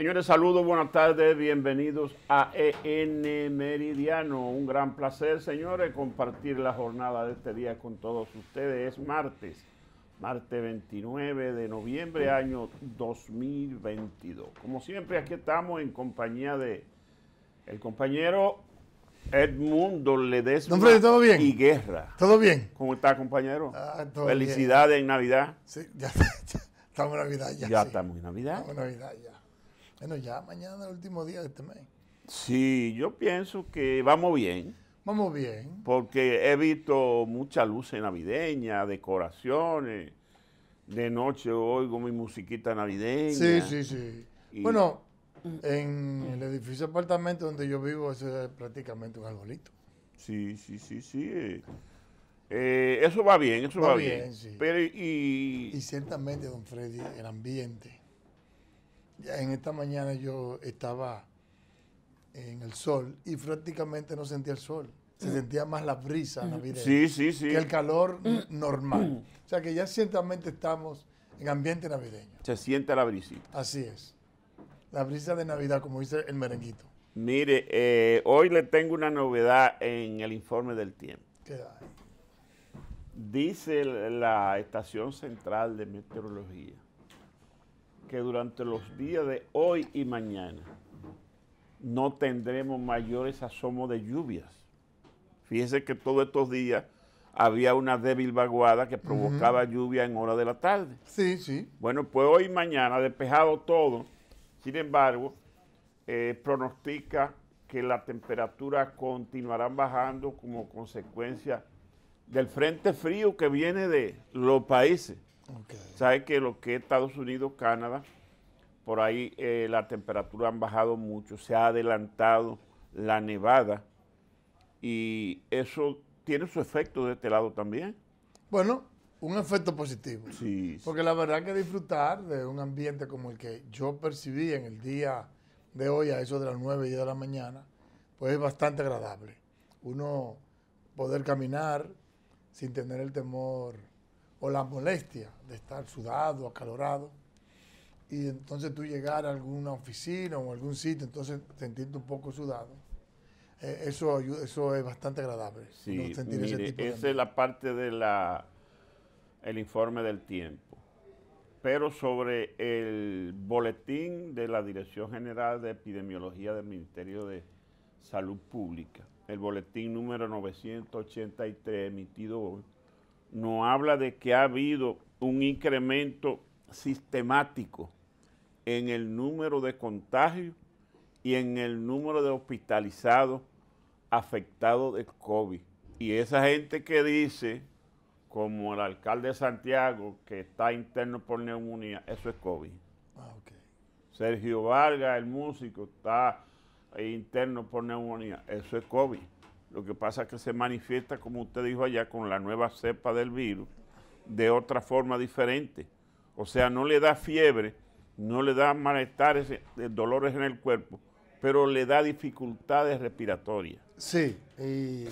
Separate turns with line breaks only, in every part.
Señores, saludos, buenas tardes, bienvenidos a EN Meridiano. Un gran placer, señores, compartir la jornada de este día con todos ustedes. Es martes, martes 29 de noviembre, año 2022. Como siempre, aquí estamos en compañía de el compañero Edmundo Ledesma ¿todo bien? y Guerra. ¿Todo bien? ¿Cómo está, compañero? Ah, Felicidades en Navidad. Sí, ya, estamos en Navidad ya. Ya estamos en Navidad. Estamos en Navidad ya.
Bueno, ya mañana el último día de este mes.
Sí, yo pienso que vamos bien.
Vamos bien.
Porque he visto mucha luz navideña, decoraciones. De noche oigo mi musiquita navideña. Sí, sí, sí. Bueno,
en el edificio apartamento donde yo vivo, es prácticamente un arbolito.
Sí, sí, sí, sí. Eh. Eh, eso va bien, eso va, bien. Sí. Pero
y... y ciertamente, don Freddy, el ambiente en esta mañana yo estaba en el sol y prácticamente no sentía el sol. Se mm. sentía más la brisa mm. navideña sí, sí, que el calor mm. normal. O sea que ya ciertamente estamos en ambiente navideño.
Se siente la brisita.
Así es. La brisa de Navidad, como dice el merenguito.
Mire, eh, hoy le tengo una novedad en el informe del tiempo.
¿Qué hay?
Dice la Estación Central de Meteorología que durante los días de hoy y mañana no tendremos mayores asomos de lluvias. Fíjese que todos estos días había una débil vaguada que provocaba lluvia en hora de la tarde.
Sí, sí.
Bueno, pues hoy y mañana despejado todo. Sin embargo, eh, pronostica que la temperatura continuarán bajando como consecuencia del frente frío que viene de los países. Sabe que lo que Estados Unidos, Canadá, por ahí eh, la temperatura han bajado mucho, se ha adelantado la nevada y eso tiene su efecto de este lado también.
Bueno, un efecto positivo. Sí. Porque la verdad que disfrutar de un ambiente como el que yo percibí en el día de hoy a eso de las 9 y de la mañana, pues es bastante agradable. Uno poder caminar sin tener el temor o la molestia de estar sudado, acalorado, y entonces tú llegar a alguna oficina o algún sitio, entonces sentirte un poco sudado. Eh, eso, eso es bastante agradable. Sí, esa es
la parte del informe del tiempo. Pero sobre el boletín de la Dirección General de Epidemiología del Ministerio de Salud Pública, el boletín número 983 emitido hoy, nos habla de que ha habido un incremento sistemático en el número de contagios y en el número de hospitalizados afectados del COVID. Y esa gente que dice, como el alcalde de Santiago, que está interno por neumonía, eso es COVID. Ah, Sergio Vargas, el músico, está interno por neumonía, eso es COVID. Lo que pasa es que se manifiesta, como usted dijo allá, con la nueva cepa del virus de otra forma diferente. O sea, no le da fiebre, no le da malestares, eh, dolores en el cuerpo, pero le da dificultades respiratorias.
Sí, y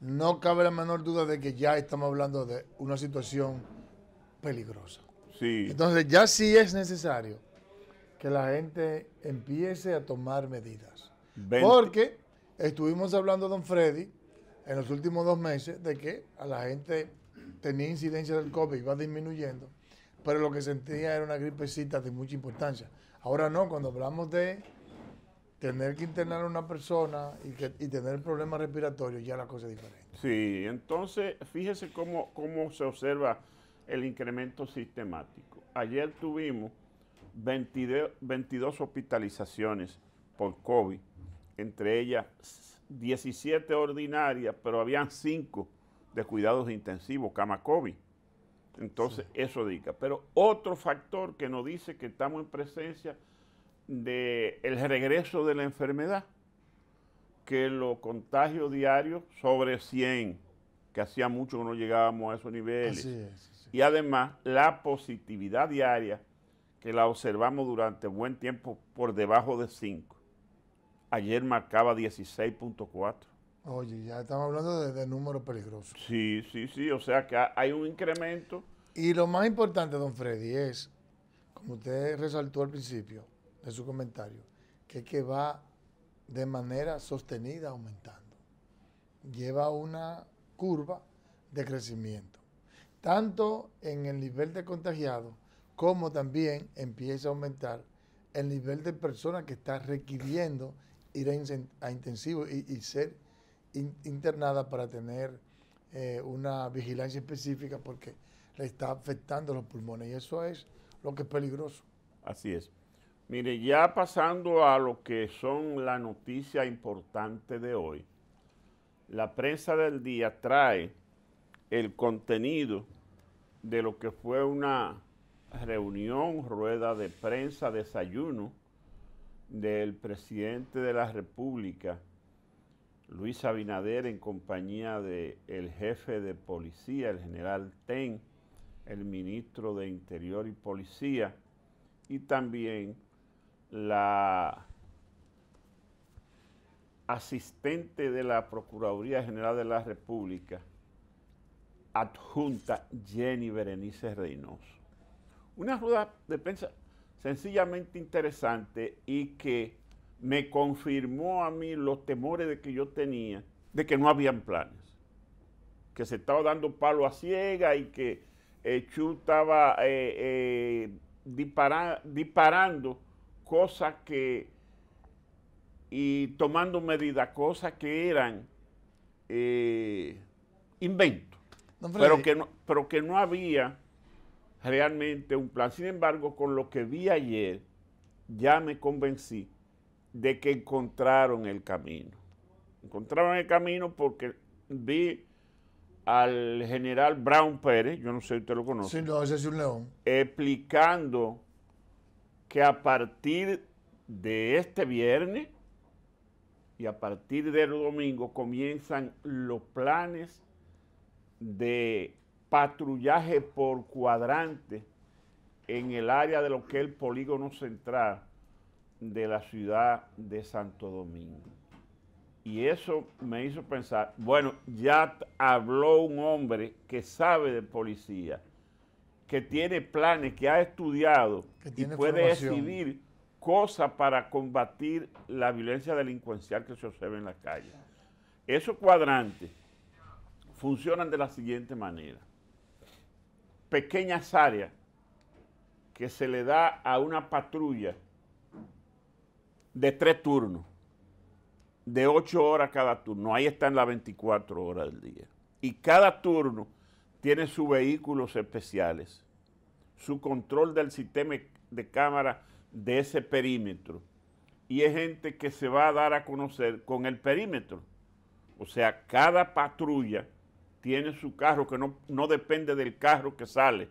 no cabe la menor duda de que ya estamos hablando de una situación peligrosa. Sí. Entonces ya sí es necesario que la gente empiece a tomar medidas. ¿Por Porque Estuvimos hablando, don Freddy, en los últimos dos meses de que a la gente tenía incidencia del COVID, iba disminuyendo, pero lo que sentía era una gripecita de mucha importancia. Ahora no, cuando hablamos de tener que internar a una persona y, que, y tener problemas respiratorios, ya la cosa es diferente.
Sí, entonces fíjese cómo, cómo se observa el incremento sistemático. Ayer tuvimos 22 hospitalizaciones por COVID entre ellas 17 ordinarias, pero habían 5 de cuidados intensivos, cama COVID. Entonces, eso dica. Pero otro factor que nos dice que estamos en presencia del regreso de la enfermedad, que los contagios diarios sobre 100, que hacía mucho que no llegábamos a esos niveles. Y además, la positividad diaria, que la observamos durante buen tiempo por debajo de 5 ayer marcaba 16.4.
Oye, ya estamos hablando de, números peligrosos.
Sí, sí, sí, o sea que hay un incremento. Y
lo más importante, don Freddy, es, como usted resaltó al principio de su comentario, que que va de manera sostenida aumentando. Lleva una curva de crecimiento, tanto en el nivel de contagiados como también empieza a aumentar el nivel de personas que está requiriendo ir a, intensivo y, ser internada para tener eh, una vigilancia específica porque le está afectando los pulmones y eso es lo que es peligroso.
Así es. Mire, ya pasando a lo que son las noticias importante de hoy, la prensa del día trae el contenido de lo que fue una reunión, rueda de prensa, desayuno del presidente de la República, Luis Abinader, en compañía del el jefe de policía, el general Ten, el ministro de Interior y Policía, y también la asistente de la Procuraduría General de la República, adjunta Jenny Berenice Reynoso. Una rueda de prensa sencillamente interesante y que me confirmó a mí los temores de que yo tenía de que no habían planes, que se estaba dando palo a ciega y que eh, Chu estaba eh, eh, disparando cosas que y tomando medidas, cosas que eran invento pero que, no, pero que no había realmente un plan. Sin embargo, con lo que vi ayer, ya me convencí de que encontraron el camino. Encontraron el camino porque vi al general Brown Pérez, yo no sé si usted lo conoce. es león. Explicando que a partir de este viernes y a partir del domingo comienzan los planes de patrullaje por cuadrante en el área de lo que es el polígono central de la ciudad de Santo Domingo. Y eso me hizo pensar, bueno, ya habló un hombre que sabe de policía, que tiene planes, que ha estudiado y puede decidir cosas para combatir la violencia delincuencial que se observa en la calle. Esos cuadrantes funcionan de la siguiente manera pequeñas áreas que se le da a una patrulla de tres turnos, de ocho horas cada turno. Ahí están las 24 horas del día. Y cada turno tiene sus vehículos especiales, su control del sistema de cámara de ese perímetro. Y es gente que se va a dar a conocer con el perímetro. O sea, cada patrulla tiene su carro que no, depende del carro que sale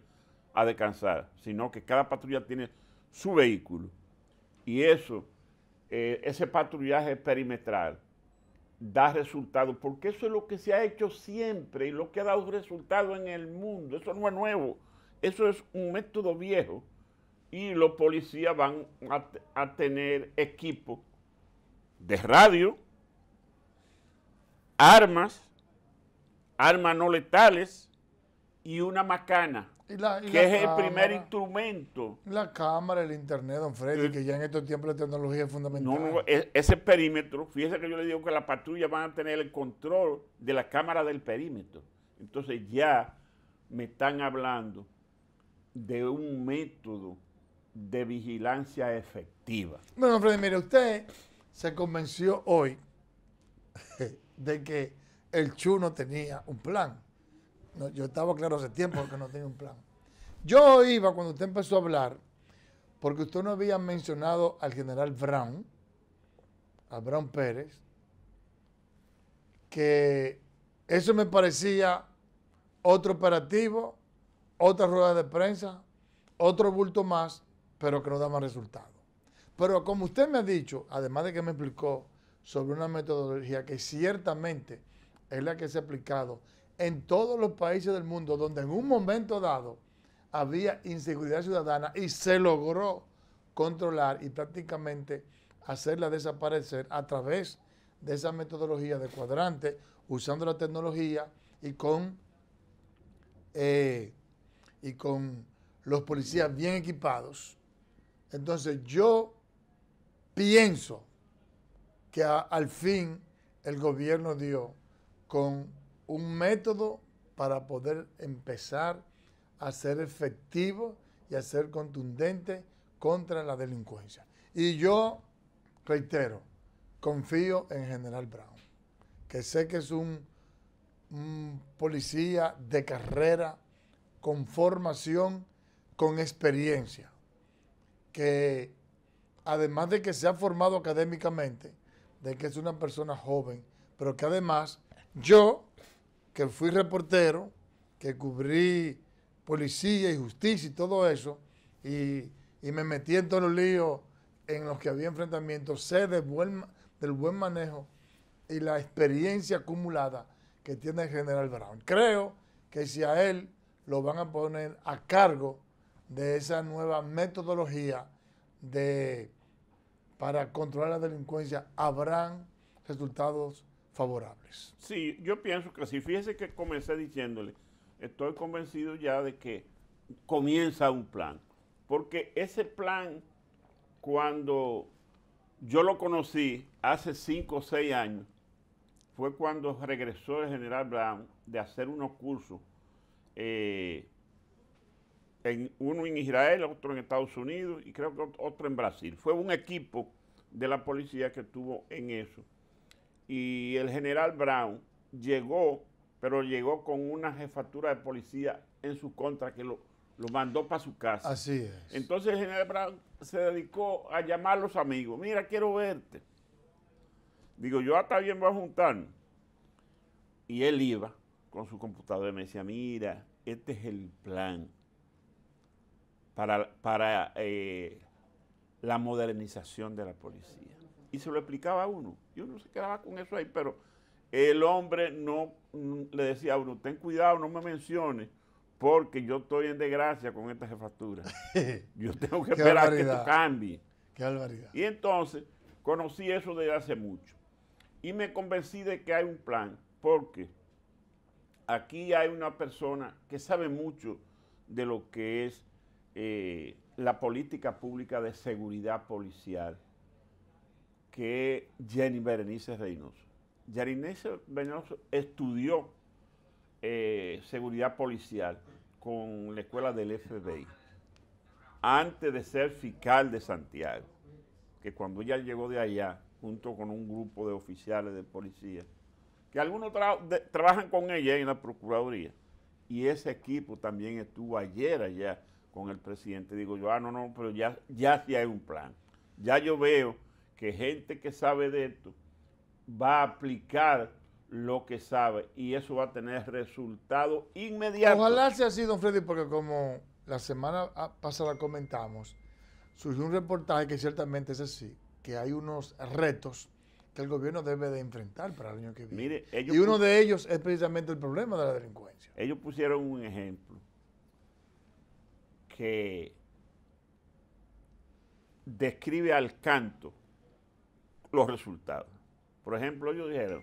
a descansar, sino que cada patrulla tiene su vehículo. Y eso, eh, ese patrullaje perimetral, da resultados, porque eso es lo que se ha hecho siempre y lo que ha dado resultado en el mundo. Eso no es nuevo, eso es un método viejo y los policías van a, a tener equipo de radio, armas armas no letales y una macana. que es el primer instrumento.
La cámara, el internet, don Freddy, eh, que ya en estos tiempos la tecnología es fundamental. No,
e, ese perímetro, fíjese que yo le digo que la patrulla van a tener el control de la cámara del perímetro. Entonces ya me están hablando de un método de vigilancia efectiva.
Bueno, Freddy, mire, usted se convenció hoy de que el Chu no tenía un plan. yo estaba claro hace tiempo que no tenía un plan. Yo iba cuando usted empezó a hablar, porque usted no había mencionado al general Brown, a Brown Pérez, que eso me parecía otro operativo, otra rueda de prensa, otro bulto más, pero que no daba resultado. Pero como usted me ha dicho, además de que me explicó sobre una metodología que ciertamente es la que se ha aplicado en todos los países del mundo donde en un momento dado había inseguridad ciudadana y se logró controlar y prácticamente hacerla desaparecer a través de esa metodología de cuadrante, usando la tecnología y con, eh, y con los policías bien equipados. Entonces yo pienso que al fin el gobierno dio con un método para poder empezar a ser efectivo y a ser contundente contra la delincuencia. Y yo, reitero, confío en General Brown, que sé que es un, policía de carrera, con formación, con experiencia, que además de que se ha formado académicamente, de que es una persona joven, pero que además yo, que fui reportero, que cubrí policía y justicia y todo eso, y, me metí en todos los líos en los que había enfrentamientos, sé de del buen manejo y la experiencia acumulada que tiene el general Brown. Creo que si a él lo van a poner a cargo de esa nueva metodología de, para controlar la delincuencia, habrán resultados favorables.
Sí, yo pienso que si fíjese que comencé diciéndole, estoy convencido ya de que comienza un plan, porque ese plan, cuando yo lo conocí hace cinco o seis años, fue cuando regresó el general Brown de hacer unos cursos, eh, en, uno en Israel, otro en Estados Unidos y creo que otro en Brasil. Fue un equipo de la policía que estuvo en eso y el general Brown llegó, pero llegó con una jefatura de policía en su contra que lo, mandó para su casa. Así es. Entonces el general Brown se dedicó a llamar a los amigos, mira, quiero verte. Digo, yo hasta bien voy a juntar. Y él iba con su computadora y me decía, mira, este es el plan para, para eh, la modernización de la policía. Y se lo explicaba a uno no sé se quedaba con eso ahí, pero el hombre no mm, le decía a uno, ten cuidado, no me menciones, porque yo estoy en desgracia con esta jefatura. Yo tengo que esperar que esto cambie.
Qué barbaridad.
Y entonces conocí eso desde hace mucho. Y me convencí de que hay un plan, porque aquí hay una persona que sabe mucho de lo que es eh, la política pública de seguridad policial que Jenny Berenice Reynoso. Berenice Reynoso estudió eh, seguridad policial con la escuela del FBI antes de ser fiscal de Santiago, que cuando ella llegó de allá, junto con un grupo de oficiales de policía, que algunos trabajan con ella en la Procuraduría, y ese equipo también estuvo ayer allá con el presidente. Digo yo, ah, no, no, pero ya, ya sí hay un plan. Ya yo veo que gente que sabe de esto va a aplicar lo que sabe y eso va a tener resultado inmediato. Ojalá sea
así, don Freddy, porque como la semana pasada comentamos, surgió un reportaje que ciertamente es así, que hay unos retos que el gobierno debe de enfrentar
para el año que viene. Mire, y uno de
ellos es precisamente el problema de la
delincuencia. Ellos pusieron un ejemplo que describe al canto los resultados. Por ejemplo, ellos dijeron,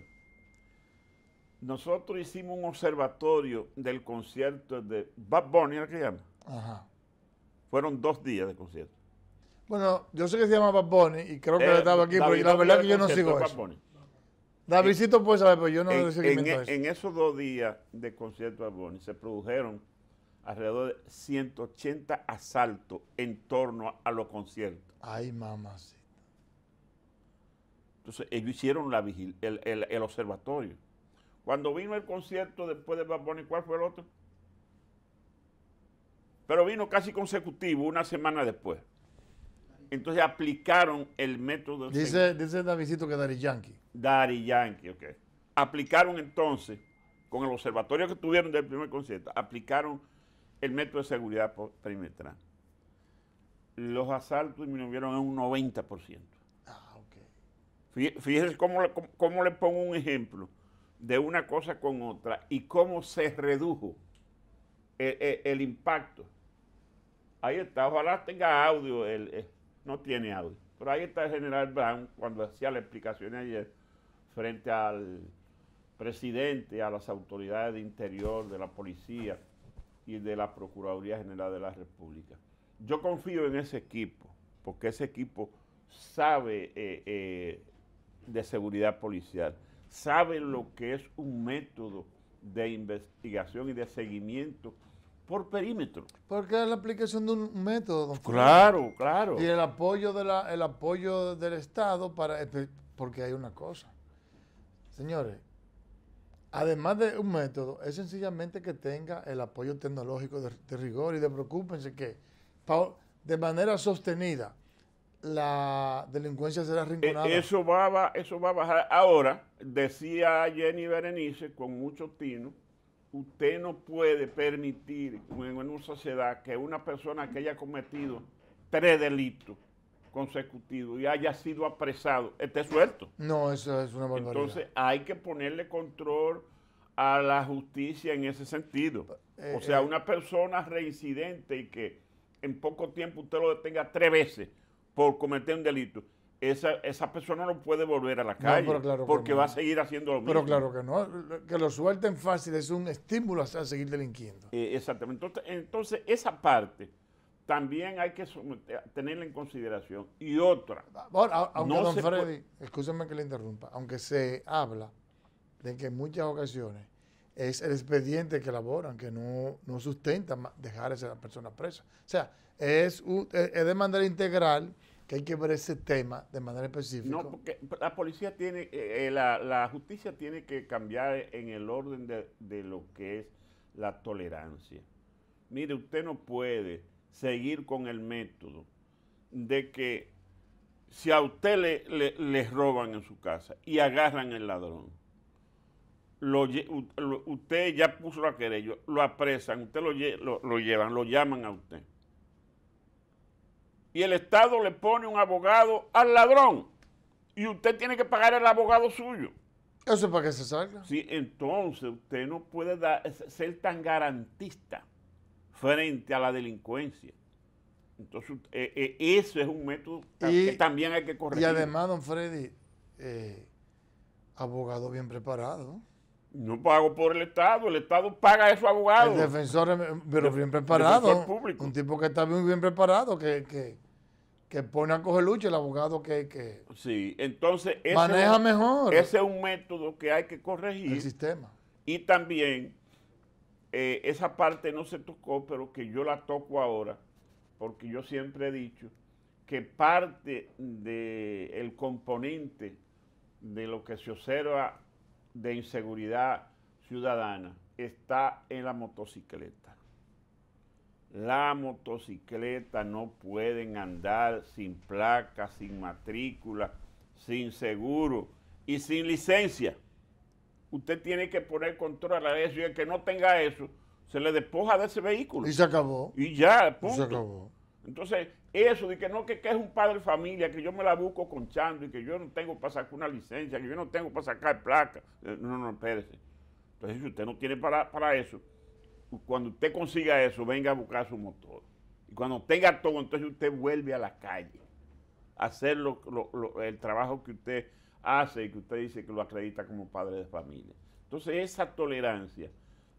nosotros hicimos un observatorio del concierto de Bad Bunny, ¿a que se llama? Ajá. Fueron dos días de concierto.
Bueno, yo sé que se llama Bad Bunny y creo que le eh, estaba aquí, pero la verdad es que yo no sigo eso. puede saber, pero yo no en, sé qué.
en esos dos días de concierto de Bad Bunny se produjeron alrededor de 180 asaltos en torno a, a los conciertos.
Ay, mamá, sí.
Entonces ellos hicieron el, observatorio. Cuando vino el concierto después de Baboni, ¿cuál fue el otro? Pero vino casi consecutivo, una semana después. Entonces aplicaron el método. Dice,
dice Davidito que Dari Yankee. Dari Yankee,
ok. Aplicaron entonces, con el observatorio que tuvieron del primer concierto, aplicaron el método de seguridad perimetral. Los asaltos disminuyeron en un 90%. Fíjense cómo, le pongo un ejemplo de una cosa con otra y cómo se redujo e, e, el, impacto. Ahí está, ojalá tenga audio, eh, no tiene audio, pero ahí está el general Brown cuando hacía la explicación ayer frente al presidente, a las autoridades de interior, de la policía y de la Procuraduría General de la República. Yo confío en ese equipo, porque ese equipo sabe eh, eh, de seguridad policial, saben lo que es un método de investigación y de seguimiento por perímetro. Porque es
la aplicación de un método. Claro, claro. Y el apoyo, de la, el apoyo del Estado para... Eh, porque hay una cosa. Señores, además de un método, es sencillamente que tenga el apoyo tecnológico de, de rigor y de preocupense que de manera sostenida la delincuencia será e, rinconada. Eso
va, eso va a bajar. Ahora, decía Jenny Berenice con mucho tino, usted no puede permitir en una sociedad que una persona que haya cometido tres delitos consecutivos y haya sido apresado esté suelto. No, eso es una barbaridad. Entonces hay que ponerle control a la justicia en ese sentido. Eh, o eh, sea, eh. una persona reincidente y que en poco tiempo usted lo detenga tres veces por cometer un delito, esa, esa persona no puede volver a la calle porque va a seguir haciendo lo mismo. Pero claro que
no, que lo suelten fácil es un estímulo a seguir delinquiendo.
Eh, exactamente. Entonces, esa parte también hay que tenerla en consideración. Y otra. aunque no don Freddy,
escúchame que le interrumpa, aunque se habla de que en muchas ocasiones es el expediente que elaboran que no, no sustenta dejar a esa persona presa. O sea, eh, es, de manera integral que hay que ver ese tema de manera específica. No,
porque la policía tiene, eh, eh, la, justicia tiene que cambiar en el orden de, lo que es la tolerancia. Mire, usted no puede seguir con el método de que si a usted le, le, roban en su casa y agarran el ladrón, lo, usted ya puso la querella, lo apresan, usted lo, lo, llevan, lo llaman a usted y el Estado le pone un abogado al ladrón y usted tiene que pagar el abogado suyo. ¿Eso es para que se salga? Sí, entonces usted no puede ser tan garantista frente a la delincuencia. Entonces, eh, eh, eso es un método que también hay que corregir. Y además,
don Freddy, eh, abogado bien preparado. No
pago por el Estado, el Estado paga a su abogado. El defensor,
eh, pero bien preparado. Un tipo que está muy bien preparado, que, pone a coger lucha el abogado que. que
sí, entonces. maneja mejor. Ese es un método que hay que corregir. El sistema. Y también, eh, esa parte no se tocó, pero que yo la toco ahora, porque yo siempre he dicho que parte del componente de lo que se observa de inseguridad ciudadana está en la motocicleta. La motocicleta no pueden andar sin placa, sin matrícula, sin seguro y sin licencia. Usted tiene que poner control a eso y el que no tenga eso se le despoja de ese vehículo. Y se acabó. Y ya, punto. Y se acabó. Entonces, eso de que no, que, que, es un padre de familia, que yo me la busco conchando y que yo no tengo para sacar una licencia, que yo no tengo para sacar placa. Eh, no, no, espérese. Entonces, si usted no tiene para, para eso, cuando usted consiga eso, venga a buscar su motor. Y cuando tenga todo, entonces usted vuelve a la calle a hacer el trabajo que usted hace y que usted dice que lo acredita como padre de familia. Entonces, esa tolerancia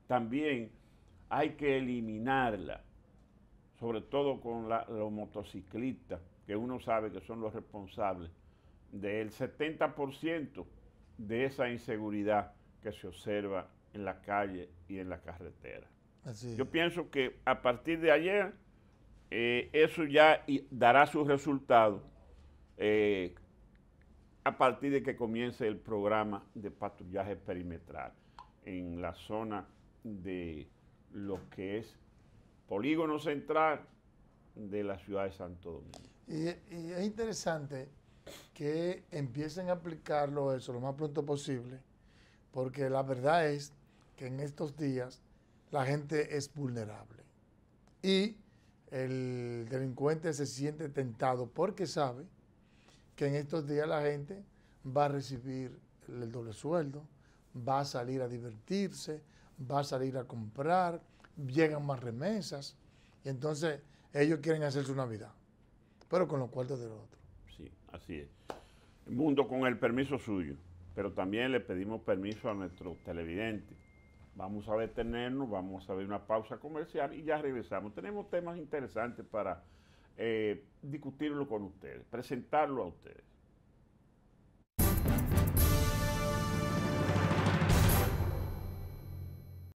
también hay que eliminarla sobre todo con los motociclistas, que uno sabe que son los responsables del 70% de esa inseguridad que se observa en la calle y en la carretera. Yo pienso que a partir de ayer eh, eso ya dará sus resultados eh, a partir de que comience el programa de patrullaje perimetral en la zona de lo que es polígono central de la ciudad de Santo Domingo.
Y, es interesante que empiecen a aplicarlo eso lo más pronto posible, porque la verdad es que en estos días la gente es vulnerable y el delincuente se siente tentado porque sabe que en estos días la gente va a recibir el doble sueldo, va a salir a divertirse, va a salir a comprar, llegan más remesas, y entonces ellos quieren hacer su Navidad, pero con los cuartos de los otros.
Sí, así es. Mundo, con el permiso suyo, pero también le pedimos permiso a nuestros televidentes. Vamos a detenernos, vamos a ver una pausa comercial y ya regresamos. Tenemos temas interesantes para eh, discutirlo con ustedes, presentarlo a ustedes.